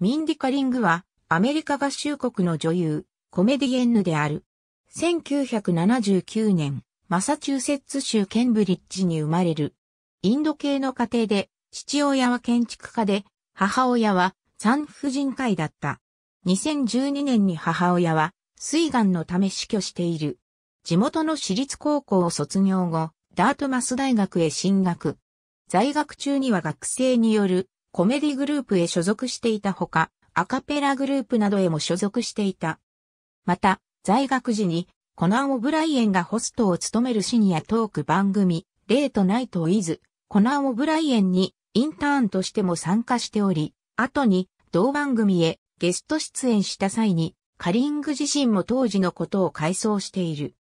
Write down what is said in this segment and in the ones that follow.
ミンディ・カリングは、アメリカ合衆国の女優、コメディエンヌである。1979年、マサチューセッツ州ケンブリッジに生まれる。インド系の家庭で、父親は建築家で、母親は産婦人科医だった。2012年に母親は、水岩のため死去している。地元の私立高校を卒業後、ダートマス大学へ進学。在学中には学生によるコメディグループへ所属していたほか、アカペラグループなどへも所属していた。また、在学時に、コナン・オブライエンがホストを務めるシニアトーク番組、デートナイト・イズ、コナン・オブライエンにインターンとしても参加しており、後に同番組へゲスト出演した際に、カリング自身も当時のことを回想している。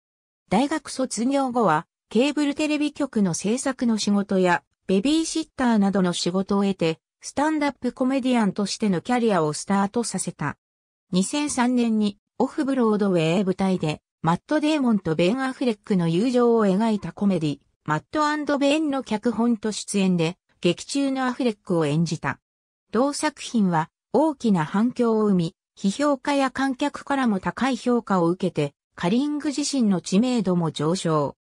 大学卒業後は、ケーブルテレビ局の制作の仕事や、ベビーシッターなどの仕事を得て、スタンダップコメディアンとしてのキャリアをスタートさせた。2003年にオフブロードウェイ舞台でマット・デーモンとベン・アフレックの友情を描いたコメディ、マットベンの脚本と出演で劇中のアフレックを演じた。同作品は大きな反響を生み、批評家や観客からも高い評価を受けて、カリング自身の知名度も上昇。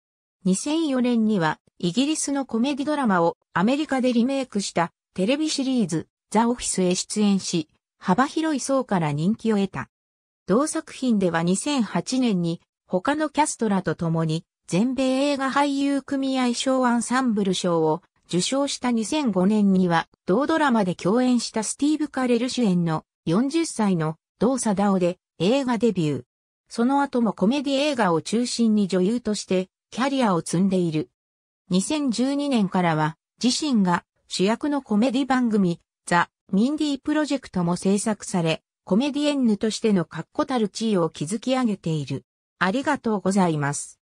2004年にはイギリスのコメディドラマをアメリカでリメイクしたテレビシリーズ、ザ・オフィスへ出演し、幅広い層から人気を得た。同作品では2008年に他のキャストらと共に全米映画俳優組合賞アンサンブル賞を受賞した2005年には同ドラマで共演したスティーブ・カレル主演の40歳の同サダオで映画デビュー。その後もコメディ映画を中心に女優としてキャリアを積んでいる。2012年からは自身が主役のコメディ番組、ザ・ミンディプロジェクトも制作され、コメディエンヌとしての確固たる地位を築き上げている。ありがとうございます。